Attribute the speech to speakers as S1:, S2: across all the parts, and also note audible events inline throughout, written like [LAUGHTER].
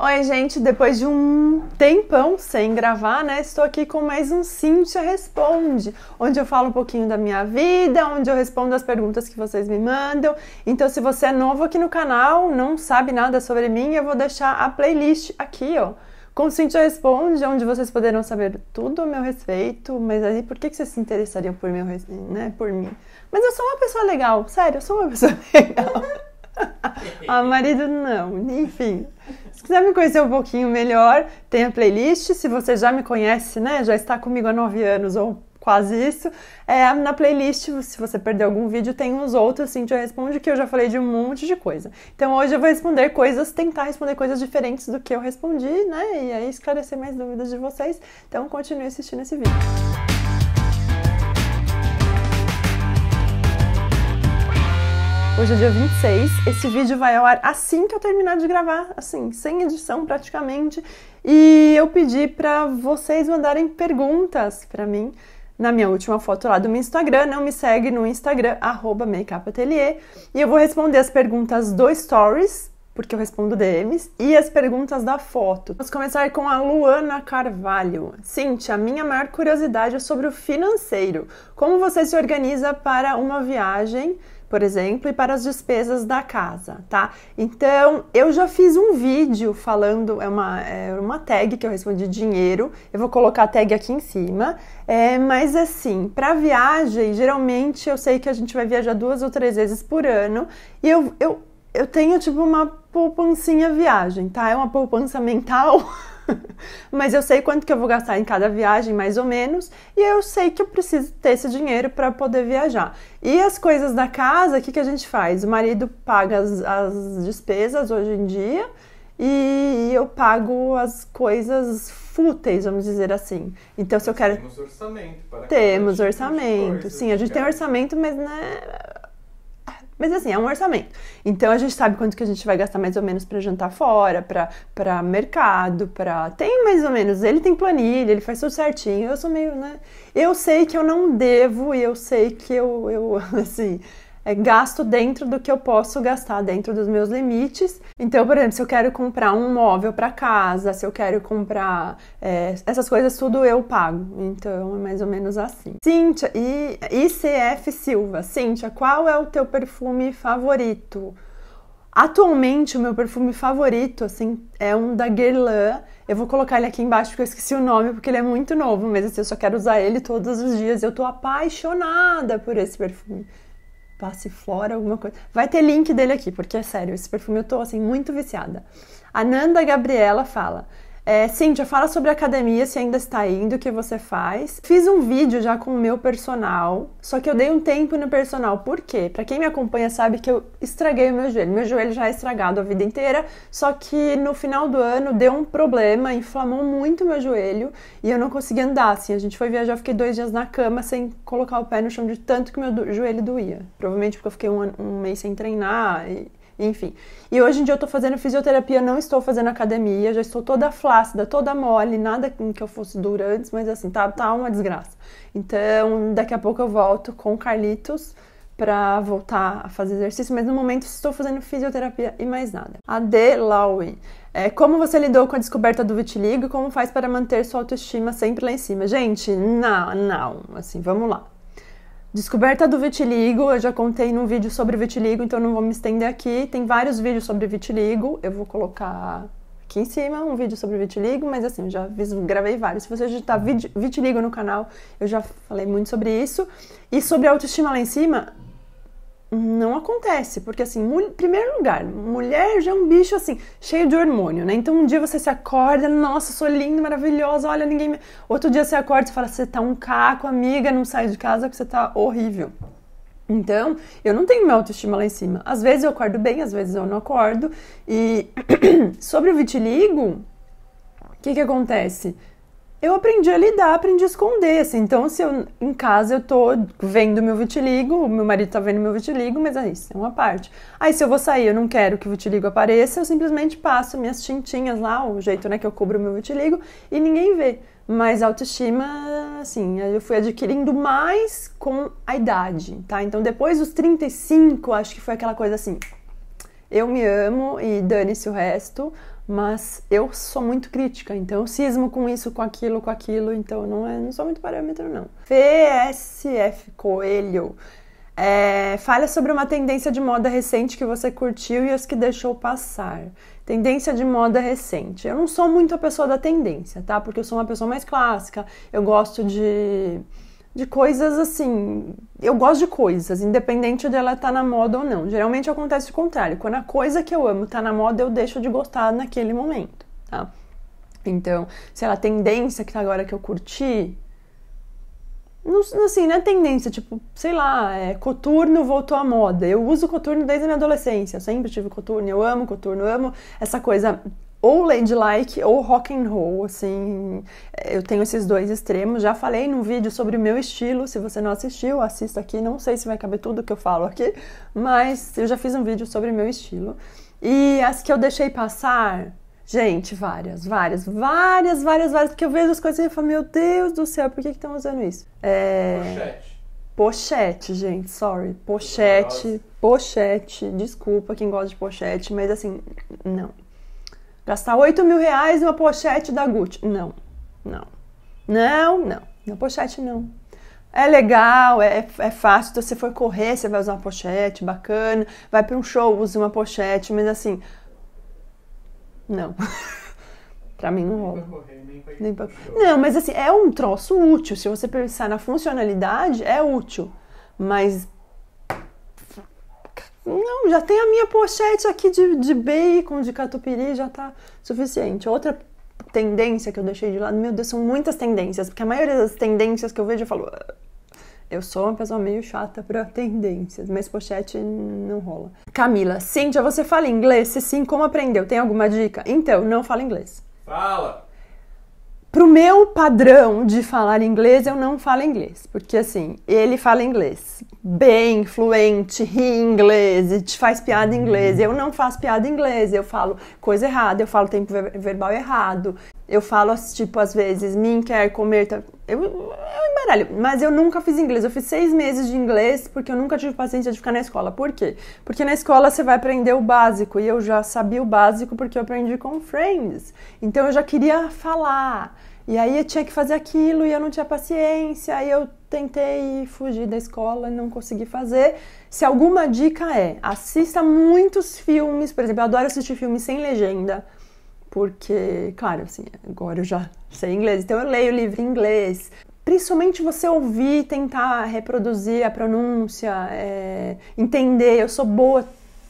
S1: Oi, gente, depois de um tempão sem gravar, né? Estou aqui com mais um Cintia Responde, onde eu falo um pouquinho da minha vida, onde eu respondo as perguntas que vocês me mandam. Então, se você é novo aqui no canal, não sabe nada sobre mim, eu vou deixar a playlist aqui, ó. Com Cintia Responde, onde vocês poderão saber tudo a meu respeito, mas aí por que, que vocês se interessariam por, meu, né, por mim? Mas eu sou uma pessoa legal, sério, eu sou uma pessoa [LAUGHS] legal. ah, marido não, enfim. Se quiser me conhecer um pouquinho melhor, tem a playlist. Se você já me conhece, né, já está comigo há nove anos ou quase isso, é, na playlist, se você perder algum vídeo, tem uns outros, assim, Cintia Responde, que eu já falei de um monte de coisa. Então hoje eu vou responder coisas, tentar responder coisas diferentes do que eu respondi, né, e aí esclarecer mais dúvidas de vocês. Então continue assistindo esse vídeo. Hoje é dia 26. Esse vídeo vai ao ar assim que eu terminar de gravar, assim, sem edição praticamente. E eu pedi para vocês mandarem perguntas para mim na minha última foto lá do meu Instagram. Não me segue no Instagram, makeupatelier. E eu vou responder as perguntas do Stories, porque eu respondo DMs, e as perguntas da foto. Vamos começar com a Luana Carvalho. Cintia, minha maior curiosidade é sobre o financeiro. Como você se organiza para uma viagem? por exemplo, e para as despesas da casa, tá? Então, eu já fiz um vídeo falando, é uma, é uma tag que eu respondi dinheiro, eu vou colocar a tag aqui em cima, é, mas assim, para viagem, geralmente eu sei que a gente vai viajar duas ou três vezes por ano, e eu, eu, eu tenho tipo uma poupancinha viagem, tá? É uma poupança mental [LAUGHS] [LAUGHS] mas eu sei quanto que eu vou gastar em cada viagem, mais ou menos, e eu sei que eu preciso ter esse dinheiro para poder viajar. E as coisas da casa, o que, que a gente faz? O marido paga as, as despesas hoje em dia e eu pago as coisas fúteis, vamos dizer assim. Então, se eu quero. Temos orçamento para Temos tipo orçamento. Sim, a gente tem orçamento, mas né, mas assim, é um orçamento. Então a gente sabe quanto que a gente vai gastar mais ou menos para jantar fora, para mercado, para tem mais ou menos, ele tem planilha, ele faz tudo certinho. Eu sou meio, né? Eu sei que eu não devo e eu sei que eu eu [LAUGHS] assim, é, gasto dentro do que eu posso gastar, dentro dos meus limites. Então, por exemplo, se eu quero comprar um móvel para casa, se eu quero comprar é, essas coisas, tudo eu pago. Então, é mais ou menos assim. Cíntia, e ICF Silva. Cíntia, qual é o teu perfume favorito? Atualmente, o meu perfume favorito, assim, é um da Guerlain. Eu vou colocar ele aqui embaixo porque eu esqueci o nome, porque ele é muito novo, mas assim, eu só quero usar ele todos os dias. Eu tô apaixonada por esse perfume passiflora, alguma coisa. Vai ter link dele aqui, porque é sério, esse perfume eu tô assim muito viciada. A Nanda Gabriela fala: é, Cíntia, fala sobre academia, se ainda está indo, o que você faz. Fiz um vídeo já com o meu personal, só que eu dei um tempo no personal. Por quê? Pra quem me acompanha sabe que eu estraguei o meu joelho. Meu joelho já é estragado a vida inteira, só que no final do ano deu um problema, inflamou muito meu joelho e eu não consegui andar, assim. A gente foi viajar, eu fiquei dois dias na cama sem colocar o pé no chão de tanto que meu joelho doía. Provavelmente porque eu fiquei um, um mês sem treinar e enfim. E hoje em dia eu tô fazendo fisioterapia, não estou fazendo academia, já estou toda flácida, toda mole, nada que eu fosse dura antes, mas assim, tá, tá uma desgraça. Então, daqui a pouco eu volto com Carlitos para voltar a fazer exercício, mas no momento estou fazendo fisioterapia e mais nada. A D. Lowen. É, como você lidou com a descoberta do vitiligo e como faz para manter sua autoestima sempre lá em cima? Gente, não, não. Assim, vamos lá. Descoberta do vitiligo, eu já contei num vídeo sobre vitiligo, então não vou me estender aqui. Tem vários vídeos sobre vitiligo, eu vou colocar aqui em cima um vídeo sobre vitiligo, mas assim, já gravei vários. Se você digitar vitiligo no canal, eu já falei muito sobre isso. E sobre a autoestima lá em cima, não acontece, porque assim, em primeiro lugar, mulher já é um bicho assim, cheio de hormônio, né? Então um dia você se acorda, nossa, sou linda, maravilhosa, olha, ninguém me... Outro dia você acorda e fala, você tá um caco, amiga, não sai de casa porque você tá horrível. Então, eu não tenho minha autoestima lá em cima. Às vezes eu acordo bem, às vezes eu não acordo. E [CLEARS THROAT] sobre o vitiligo, o que que acontece? eu aprendi a lidar, aprendi a esconder, assim. Então, se eu em casa eu tô vendo meu vitiligo, meu marido tá vendo meu vitiligo, mas é isso, é uma parte. Aí se eu vou sair, eu não quero que o vitiligo apareça, eu simplesmente passo minhas tintinhas lá, o jeito, né, que eu cubro o meu vitiligo e ninguém vê. Mas autoestima, assim, eu fui adquirindo mais com a idade, tá? Então, depois dos 35, acho que foi aquela coisa assim, eu me amo e dane-se o resto, mas eu sou muito crítica, então eu cismo com isso, com aquilo, com aquilo, então não, é, não sou muito parâmetro, não. VSF Coelho. É, fala sobre uma tendência de moda recente que você curtiu e as que deixou passar. Tendência de moda recente. Eu não sou muito a pessoa da tendência, tá? Porque eu sou uma pessoa mais clássica, eu gosto de de coisas assim. Eu gosto de coisas, independente de ela estar tá na moda ou não. Geralmente acontece o contrário. Quando a coisa que eu amo está na moda, eu deixo de gostar naquele momento, tá? Então, sei lá, tendência que tá agora que eu curti. Não, assim, não é tendência, tipo, sei lá, é, coturno voltou à moda. Eu uso coturno desde a minha adolescência, eu sempre tive coturno, eu amo coturno, eu amo essa coisa ou ladylike ou rock and roll, assim, eu tenho esses dois extremos. Já falei num vídeo sobre o meu estilo, se você não assistiu, assista aqui, não sei se vai caber tudo que eu falo aqui, mas eu já fiz um vídeo sobre o meu estilo. E as que eu deixei passar, gente, várias, várias, várias, várias, várias, porque eu vejo as coisas e falo, meu Deus do céu, por que estão usando isso? É... Pochete. Pochete, gente, sorry. Pochete, pochete, desculpa quem gosta de pochete, mas assim, não Gastar 8 mil reais numa pochete da Gucci. Não, não. Não, não. Na pochete não. É legal, é, é fácil. Então, se for correr, você vai usar uma pochete, bacana. Vai para um show, usa uma pochete, mas assim. Não. [LAUGHS] Para mim não rola. Nem pra correr, nem pra... Não, mas assim, é um troço útil. Se você pensar na funcionalidade, é útil. Mas não, já tem a minha pochete aqui de, de bacon, de catupiry, já tá suficiente. Outra tendência que eu deixei de lado, meu Deus, são muitas tendências, porque a maioria das tendências que eu vejo eu falo, ah, eu sou uma pessoa meio chata para tendências, mas pochete não rola. Camila, Cíntia, você fala inglês? Se sim, como aprendeu? Tem alguma dica? Então, não fala inglês. Fala! Pro meu padrão de falar inglês, eu não falo inglês, porque assim, ele fala inglês bem fluente, ri inglês, e te faz piada em inglês. Uhum. Eu não faço piada em inglês, eu falo coisa errada, eu falo tempo verbal errado. Eu falo, tipo, às vezes, me quer comer. Tá... Eu, eu embaralho. Mas eu nunca fiz inglês. Eu fiz seis meses de inglês porque eu nunca tive paciência de ficar na escola. Por quê? Porque na escola você vai aprender o básico. E eu já sabia o básico porque eu aprendi com friends. Então eu já queria falar. E aí eu tinha que fazer aquilo e eu não tinha paciência, aí eu tentei fugir da escola e não consegui fazer. Se alguma dica é, assista muitos filmes, por exemplo, eu adoro assistir filmes sem legenda, porque, claro, assim, agora eu já sei inglês, então eu leio livro em inglês. Principalmente você ouvir, tentar reproduzir a pronúncia, é, entender. Eu sou boa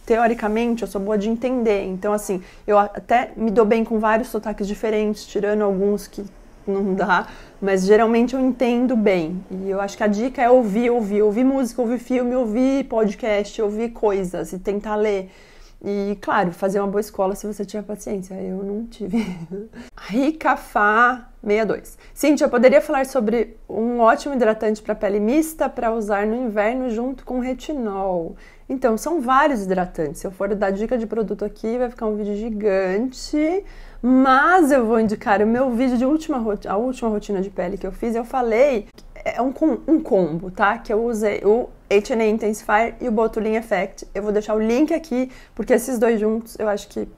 S1: teoricamente eu sou boa de entender. Então, assim, eu até me dou bem com vários sotaques diferentes, tirando alguns que não dá, mas geralmente eu entendo bem. E eu acho que a dica é ouvir, ouvir, ouvir música, ouvir filme, ouvir podcast, ouvir coisas e tentar ler. E, claro, fazer uma boa escola se você tiver paciência. Eu não tive. [LAUGHS] Fá 62. Cintia, eu poderia falar sobre um ótimo hidratante para pele mista para usar no inverno junto com retinol. Então, são vários hidratantes. Se eu for dar dica de produto aqui, vai ficar um vídeo gigante. Mas eu vou indicar o meu vídeo de última a última rotina de pele que eu fiz, eu falei é um, um combo, tá? Que eu usei o H&A Intensifier e o Botulin Effect. Eu vou deixar o link aqui, porque esses dois juntos eu acho que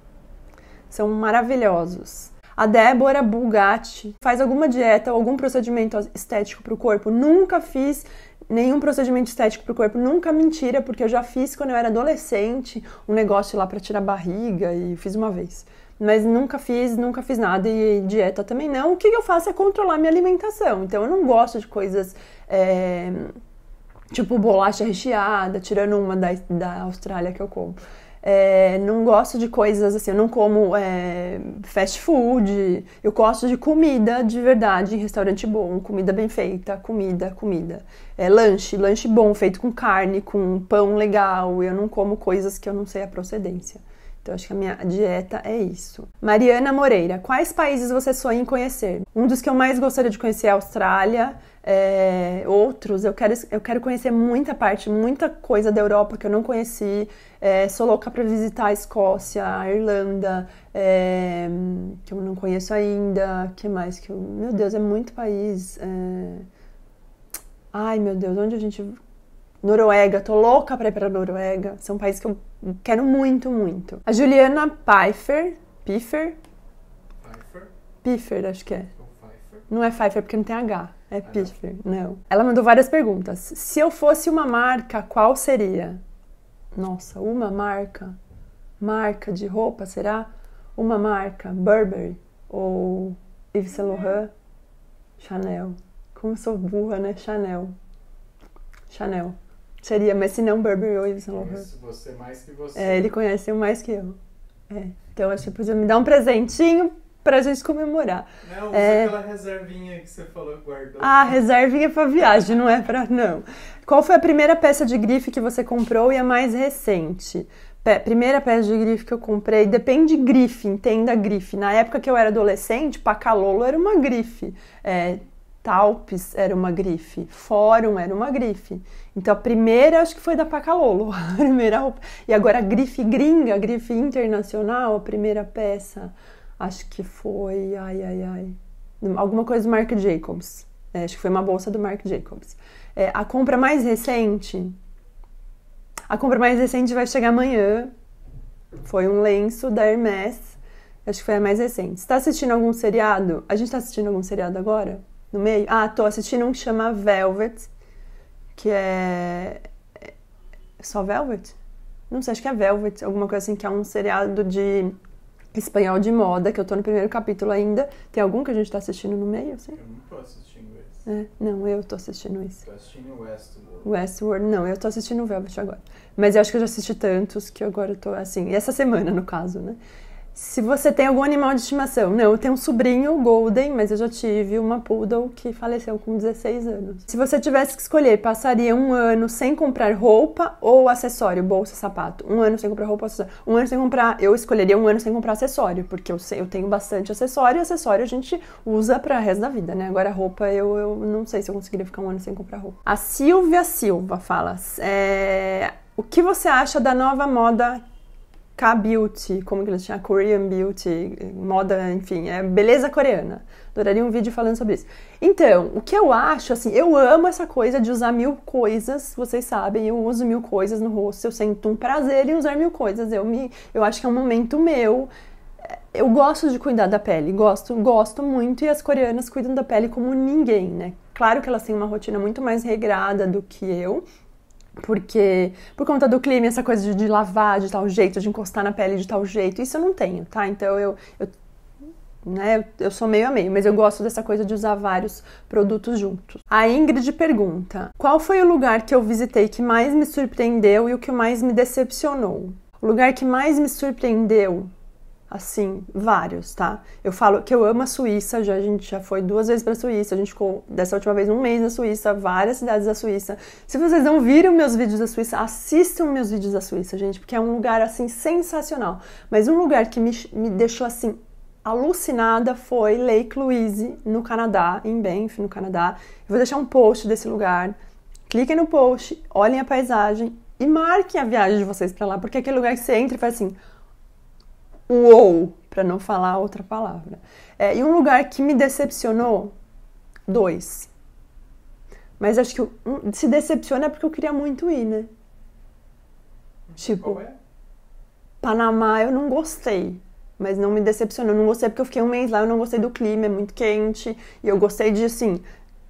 S1: são maravilhosos. A Débora Bugatti faz alguma dieta ou algum procedimento estético para o corpo? Nunca fiz nenhum procedimento estético para o corpo, nunca mentira, porque eu já fiz quando eu era adolescente um negócio lá para tirar barriga e fiz uma vez mas nunca fiz, nunca fiz nada e dieta também não. O que eu faço é controlar minha alimentação. Então eu não gosto de coisas é, tipo bolacha recheada, tirando uma da, da Austrália que eu como. É, não gosto de coisas assim, eu não como é, fast food, eu gosto de comida de verdade, em restaurante bom, comida bem feita, comida, comida. É, lanche, lanche bom, feito com carne, com pão legal, eu não como coisas que eu não sei a procedência. Então, acho que a minha dieta é isso. Mariana Moreira, quais países você sonha em conhecer? Um dos que eu mais gostaria de conhecer é a Austrália, é, outros. Eu quero, eu quero conhecer muita parte, muita coisa da Europa que eu não conheci. É, sou louca para visitar a Escócia, a Irlanda, é, que eu não conheço ainda. que mais? que eu, Meu Deus, é muito país. É. Ai, meu Deus, onde a gente. Noruega, tô louca para ir para Noruega. São países que eu Quero muito, muito. A Juliana Pfeiffer. Pfeiffer? Pfeiffer? acho que é. Não é Pfeiffer porque não tem H. É ah, Pfeiffer, não. não. Ela mandou várias perguntas. Se eu fosse uma marca, qual seria? Nossa, uma marca? Marca de roupa, será? Uma marca, Burberry ou Yves Saint Laurent? Chanel. Como eu sou burra, né? Chanel. Chanel. Seria, mas se não, Burberry ou Yves Saint Laurent. você mais que você. É, ele conhece mais que eu. É. Então, acho que podia me dar um presentinho pra gente comemorar. Não, usa é... aquela reservinha que você falou que guardou. Ah, reservinha pra viagem, não é pra... não. Qual foi a primeira peça de grife que você comprou e a mais recente? Pe primeira peça de grife que eu comprei, depende grife, entenda grife. Na época que eu era adolescente, pacalolo era uma grife. É, Talpes era uma grife, Fórum era uma grife. Então a primeira acho que foi da Pacalolo, [LAUGHS] a primeira roupa. E agora a grife gringa, a grife internacional, a primeira peça, acho que foi, ai, ai, ai, alguma coisa do Marc Jacobs. É, acho que foi uma bolsa do Marc Jacobs. É, a compra mais recente, a compra mais recente vai chegar amanhã. Foi um lenço da Hermès. Acho que foi a mais recente. Está assistindo algum seriado? A gente está assistindo algum seriado agora? no meio. Ah, tô assistindo um que chama Velvet, que é, é. Só Velvet? Não sei, acho que é Velvet, alguma coisa assim, que é um seriado de espanhol de moda, que eu tô no primeiro capítulo ainda. Tem algum que a gente tá assistindo no meio? Assim? Eu não tô assistindo esse. É, não, eu tô assistindo isso. Tô assistindo Westworld. Westworld, não, eu tô assistindo Velvet agora. Mas eu acho que eu já assisti tantos que agora eu tô assim. e Essa semana, no caso, né? Se você tem algum animal de estimação. Não, eu tenho um sobrinho, Golden, mas eu já tive uma Poodle que faleceu com 16 anos. Se você tivesse que escolher, passaria um ano sem comprar roupa ou acessório, bolsa, sapato? Um ano sem comprar roupa ou acessório? Um ano sem comprar, eu escolheria um ano sem comprar acessório, porque eu, sei, eu tenho bastante acessório e acessório a gente usa pra resto da vida, né? Agora roupa, eu, eu não sei se eu conseguiria ficar um ano sem comprar roupa. A Silvia Silva fala, é... O que você acha da nova moda K-beauty, como que eles chamam? Korean beauty, moda, enfim, é beleza coreana. Adoraria um vídeo falando sobre isso. Então, o que eu acho, assim, eu amo essa coisa de usar mil coisas, vocês sabem, eu uso mil coisas no rosto, eu sinto um prazer em usar mil coisas, eu me, eu acho que é um momento meu. Eu gosto de cuidar da pele, gosto, gosto muito, e as coreanas cuidam da pele como ninguém, né? Claro que elas têm uma rotina muito mais regrada do que eu, porque por conta do clima, essa coisa de, de, lavar de tal jeito, de encostar na pele de tal jeito, isso eu não tenho, tá? Então eu, eu né, eu, eu sou meio a meio, mas eu gosto dessa coisa de usar vários produtos juntos. A Ingrid pergunta: qual foi o lugar que eu visitei que mais me surpreendeu e o que mais me decepcionou? O lugar que mais me surpreendeu assim, vários, tá? Eu falo que eu amo a Suíça, já a gente já foi duas vezes para a Suíça, a gente ficou dessa última vez um mês na Suíça, várias cidades da Suíça. Se vocês não viram meus vídeos da Suíça, assistam meus vídeos da Suíça, gente, porque é um lugar assim sensacional. Mas um lugar que me, me deixou assim alucinada foi Lake Louise no Canadá, em Banff, no Canadá. Eu vou deixar um post desse lugar. Cliquem no post, olhem a paisagem e marquem a viagem de vocês para lá, porque é aquele lugar que você entra e faz assim: uou, para não falar outra palavra. É, e um lugar que me decepcionou, dois. Mas acho que um, se decepciona é porque eu queria muito ir, né? Tipo, é? Panamá eu não gostei, mas não me decepcionou. não gostei porque eu fiquei um mês lá, eu não gostei do clima, é muito quente. E eu gostei de, assim,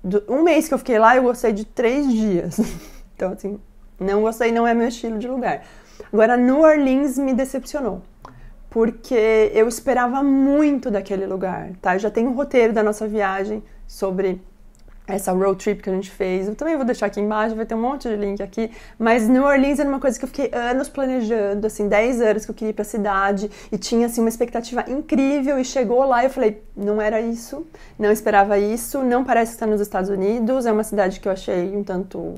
S1: do, um mês que eu fiquei lá, eu gostei de três dias. [LAUGHS] então, assim, não gostei, não é meu estilo de lugar. Agora, New Orleans me decepcionou porque eu esperava muito daquele lugar, tá? Eu já tem um roteiro da nossa viagem sobre essa road trip que a gente fez. Eu também vou deixar aqui embaixo, vai ter um monte de link aqui. Mas New Orleans era uma coisa que eu fiquei anos planejando, assim, 10 anos que eu queria ir pra cidade e tinha, assim, uma expectativa incrível. E chegou lá e eu falei: não era isso, não esperava isso, não parece estar nos Estados Unidos. É uma cidade que eu achei um tanto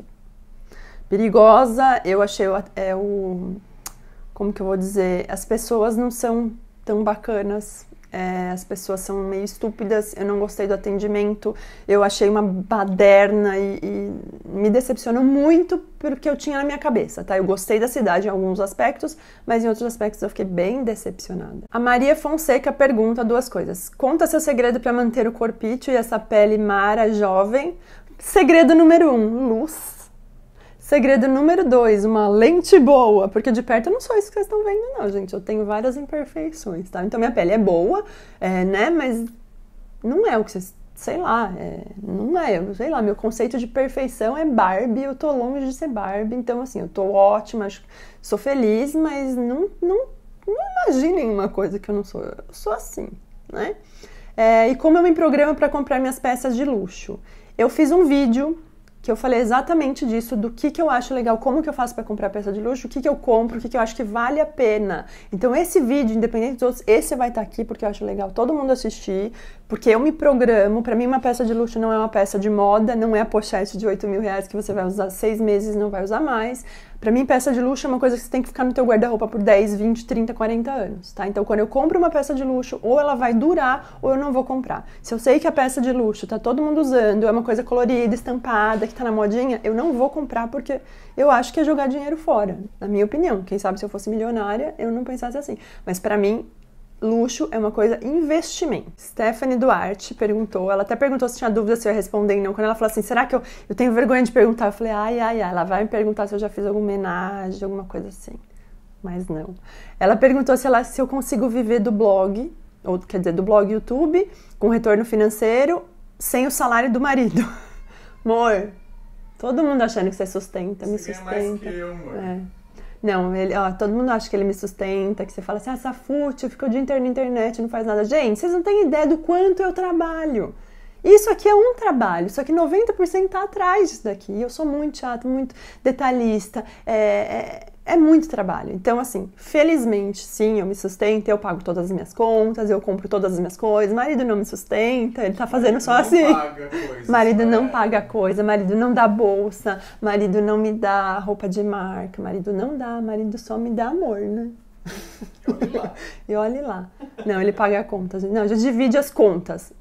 S1: perigosa. Eu achei é, o como que eu vou dizer, as pessoas não são tão bacanas. É, as pessoas são meio estúpidas, eu não gostei do atendimento, eu achei uma baderna e, e, me decepcionou muito porque eu tinha na minha cabeça, tá? Eu gostei da cidade em alguns aspectos, mas em outros aspectos eu fiquei bem decepcionada. A Maria Fonseca pergunta duas coisas. Conta seu segredo para manter o corpite e essa pele mara jovem. Segredo número um, luz. Segredo número dois, uma lente boa, porque de perto eu não sou isso que vocês estão vendo, não, gente. Eu tenho várias imperfeições, tá? Então minha pele é boa, é, né? Mas não é o que vocês. Sei lá, é, não é, eu sei lá, meu conceito de perfeição é Barbie, eu tô longe de ser Barbie, então assim, eu tô ótima, sou feliz, mas não, não, não imaginem uma coisa que eu não sou, eu sou assim, né? É, e como eu me programo para comprar minhas peças de luxo? Eu fiz um vídeo que eu falei exatamente disso, do que, que eu acho legal, como que eu faço para comprar peça de luxo, o que, que eu compro, o que, que eu acho que vale a pena. Então esse vídeo, independente dos outros, esse vai estar tá aqui porque eu acho legal todo mundo assistir, porque eu me programo, para mim uma peça de luxo não é uma peça de moda, não é a pochete de 8 mil reais que você vai usar seis meses e não vai usar mais. Para mim, peça de luxo é uma coisa que você tem que ficar no teu guarda-roupa por 10, 20, 30, 40 anos, tá? Então, quando eu compro uma peça de luxo, ou ela vai durar, ou eu não vou comprar. Se eu sei que a peça de luxo tá todo mundo usando, é uma coisa colorida, estampada, que tá na modinha, eu não vou comprar porque eu acho que é jogar dinheiro fora, na minha opinião. Quem sabe se eu fosse milionária, eu não pensasse assim. Mas para mim, luxo é uma coisa investimento. Stephanie Duarte perguntou, ela até perguntou se tinha dúvida se eu ia responder ou não. Quando ela falou assim, será que eu, eu tenho vergonha de perguntar? Eu falei, ai, ai, ai, ela vai me perguntar se eu já fiz alguma homenagem, alguma coisa assim. Mas não. Ela perguntou se, ela, se eu consigo viver do blog, ou quer dizer, do blog YouTube, com retorno financeiro, sem o salário do marido. [LAUGHS] Amor, todo mundo achando que você sustenta, me sustenta. mais que eu, amor. É. Não, ele, ó, todo mundo acha que ele me sustenta, que você fala assim, ah, essa fute fica o dia inteiro na internet, não faz nada. Gente, vocês não têm ideia do quanto eu trabalho. Isso aqui é um trabalho, só que 90% está atrás disso daqui. Eu sou muito chato, muito detalhista. é, é é muito trabalho. Então, assim, felizmente, sim, eu me sustento, eu pago todas as minhas contas, eu compro todas as minhas coisas. Marido não me sustenta, ele tá fazendo só não assim. Paga coisas, marido não é. paga coisa, marido não dá bolsa, marido não me dá roupa de marca, marido não dá, marido só me dá amor, né? [LAUGHS] e olhe lá. Não, ele paga a conta. Não, eu divido divide as contas.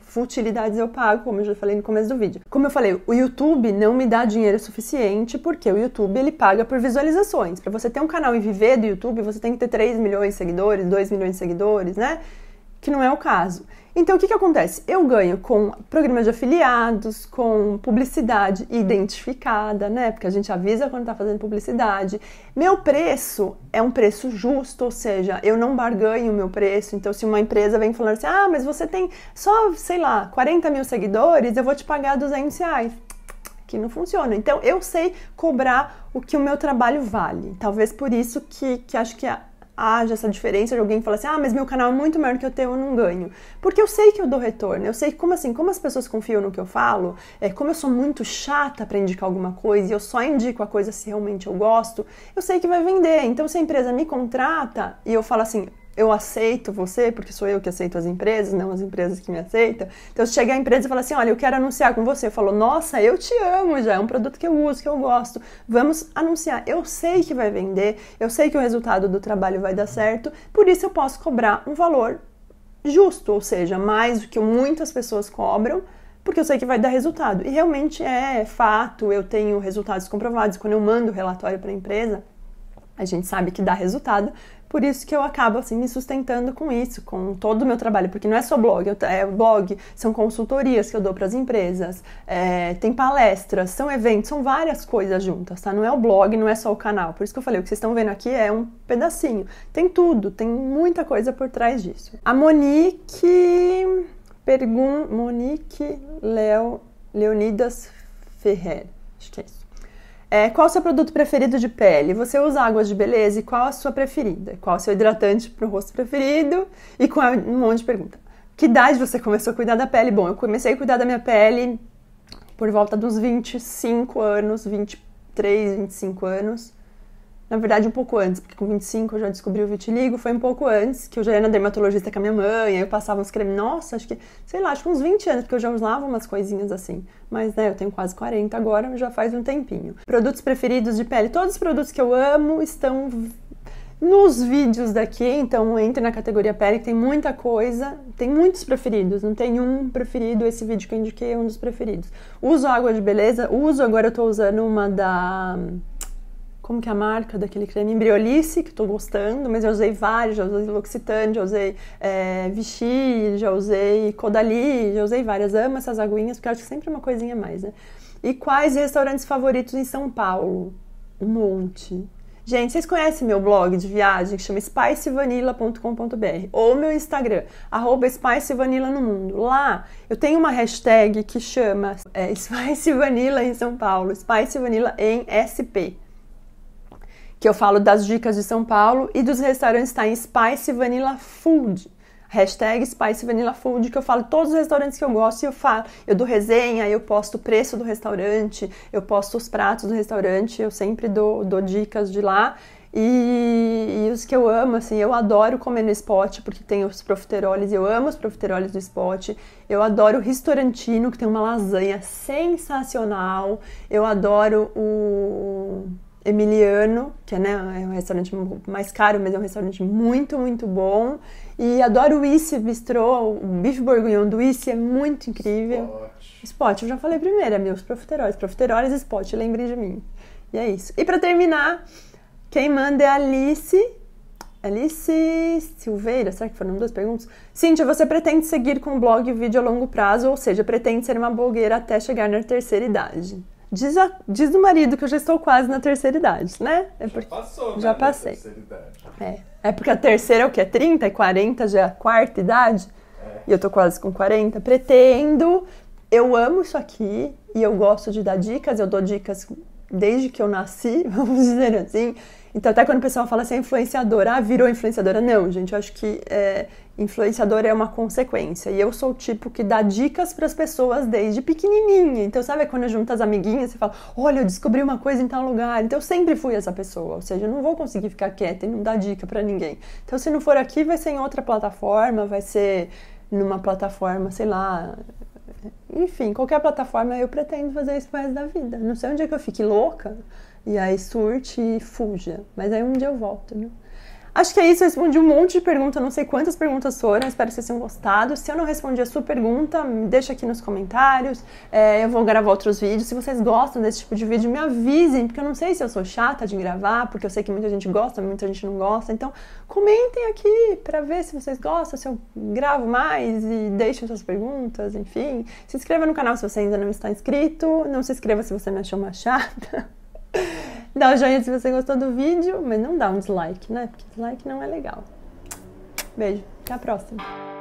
S1: futilidades eu pago, como eu já falei no começo do vídeo. Como eu falei, o YouTube não me dá dinheiro suficiente porque o YouTube ele paga por visualizações. Para você ter um canal e viver do YouTube, você tem que ter 3 milhões de seguidores, 2 milhões de seguidores, né? Que não é o caso. Então o que, que acontece? Eu ganho com programas de afiliados, com publicidade hum. identificada, né? Porque a gente avisa quando tá fazendo publicidade. Meu preço é um preço justo, ou seja, eu não barganho o meu preço. Então, se uma empresa vem falando assim, ah, mas você tem só, sei lá, 40 mil seguidores, eu vou te pagar 200 reais que não funciona. Então eu sei cobrar o que o meu trabalho vale. Talvez por isso que, que acho que a, haja essa diferença de alguém falar assim, ah, mas meu canal é muito maior que o teu, eu não ganho. Porque eu sei que eu dou retorno, eu sei como assim, como as pessoas confiam no que eu falo, é, como eu sou muito chata para indicar alguma coisa e eu só indico a coisa se realmente eu gosto, eu sei que vai vender. Então se a empresa me contrata e eu falo assim, eu aceito você, porque sou eu que aceito as empresas, não as empresas que me aceitam. Então, se chega a empresa e fala assim: olha, eu quero anunciar com você. Eu falo, nossa, eu te amo já, é um produto que eu uso, que eu gosto. Vamos anunciar. Eu sei que vai vender, eu sei que o resultado do trabalho vai dar certo, por isso eu posso cobrar um valor justo, ou seja, mais do que muitas pessoas cobram porque eu sei que vai dar resultado. E realmente é fato, eu tenho resultados comprovados. Quando eu mando relatório para a empresa, a gente sabe que dá resultado, por isso que eu acabo assim me sustentando com isso, com todo o meu trabalho, porque não é só blog, é blog, são consultorias que eu dou para as empresas, é, tem palestras, são eventos, são várias coisas juntas, tá? Não é o blog, não é só o canal. Por isso que eu falei, o que vocês estão vendo aqui é um pedacinho. Tem tudo, tem muita coisa por trás disso. A Monique pergun- Monique Leo, Leonidas Ferrer. É, qual o seu produto preferido de pele? Você usa águas de beleza e qual a sua preferida? Qual o seu hidratante para o rosto preferido? E com um monte de pergunta. Que idade você começou a cuidar da pele? Bom, eu comecei a cuidar da minha pele por volta dos 25 anos, 23, 25 anos. Na verdade, um pouco antes, porque com 25 eu já descobri o vitiligo, foi um pouco antes, que eu já era dermatologista com a minha mãe, aí eu passava uns cremes, nossa, acho que, sei lá, acho que uns 20 anos, porque eu já usava umas coisinhas assim. Mas, né, eu tenho quase 40 agora, já faz um tempinho. Produtos preferidos de pele, todos os produtos que eu amo estão nos vídeos daqui, então entre na categoria pele, que tem muita coisa, tem muitos preferidos, não tem um preferido, esse vídeo que eu indiquei é um dos preferidos. Uso água de beleza, uso, agora eu tô usando uma da como que é a marca daquele creme Embriolice, que estou gostando, mas eu usei vários, já usei L'Occitane, já usei é, Vichy, já usei Caudalie, já usei várias. Amo essas aguinhas, porque acho que sempre é uma coisinha mais, né? E quais restaurantes favoritos em São Paulo? Um monte. Gente, vocês conhecem meu blog de viagem que chama spicevanilla.com.br ou meu Instagram, arroba spicevanilla no mundo. Lá eu tenho uma hashtag que chama é, eh, [LAUGHS] Spice Vanilla em São Paulo, Spice Vanilla em SP que eu falo das dicas de São Paulo e dos restaurantes tá em Spice Vanilla Food. Hashtag Spice Vanilla Food, que eu falo todos os restaurantes que eu gosto e eu falo, eu dou resenha, eu posto o preço do restaurante, eu posto os pratos do restaurante, eu sempre dou, dou dicas de lá. E, e, os que eu amo, assim, eu adoro comer no spot, porque tem os profiteroles, eu amo os profiteroles do spot. Eu adoro o Ristorantino, que tem uma lasanha sensacional. Eu adoro o Emiliano, que é, né, é um restaurante mais caro, mas é um restaurante muito, muito bom. E adoro o Isse Bistrô, o bife borgonhão do Isse é muito incrível. Spot. Spot, eu já falei primeiro, é meus profiteroles. Profiteroles e Spot, lembrem de mim. E é isso. E para terminar, quem manda é a Alice. Alice Silveira, será que foram duas perguntas? Cíntia, você pretende seguir com o blog e vídeo a longo prazo, ou seja, pretende ser uma blogueira até chegar na terceira idade? Diz, a, diz o marido que eu já estou quase na terceira idade, né? É porque, já passou, Já né, passei. É. é porque a terceira é o quê? 30? e 40? Já é a quarta idade? É. E eu tô quase com 40. Pretendo. Eu amo isso aqui e eu gosto de dar dicas. Eu dou dicas desde que eu nasci, [LAUGHS] vamos dizer assim. Então, até quando o pessoal fala assim, influenciadora, ah, virou influenciadora. Não, gente, eu acho que é, influenciadora é uma consequência. E eu sou o tipo que dá dicas para as pessoas desde pequenininha. Então, sabe quando eu junto as amiguinhas e falo, olha, eu descobri uma coisa em tal lugar. Então, eu sempre fui essa pessoa. Ou seja, eu não vou conseguir ficar quieta e não dar dica para ninguém. Então, se não for aqui, vai ser em outra plataforma, vai ser numa plataforma, sei lá, enfim, qualquer plataforma eu pretendo fazer isso mais da vida. Não sei um dia é que eu fique louca e aí surte e fuja. Mas aí um dia eu volto, né? Acho que é isso, eu respondi um monte de perguntas, não sei quantas perguntas foram, espero que vocês tenham gostado. Se eu não respondi a sua pergunta, deixa aqui nos comentários, é, eu vou gravar outros vídeos. Se vocês gostam desse tipo de vídeo, me avisem, porque eu não sei se eu sou chata de gravar, porque eu sei que muita gente gosta, muita gente não gosta. Então, comentem aqui para ver se vocês gostam, se eu gravo mais e deixem suas perguntas, enfim. Se inscreva no canal se você ainda não está inscrito, não se inscreva se você me achou uma chata. [LAUGHS] Dá o joinha se você gostou do vídeo, mas não dá um dislike, né? Porque dislike não é legal. Beijo, até a próxima.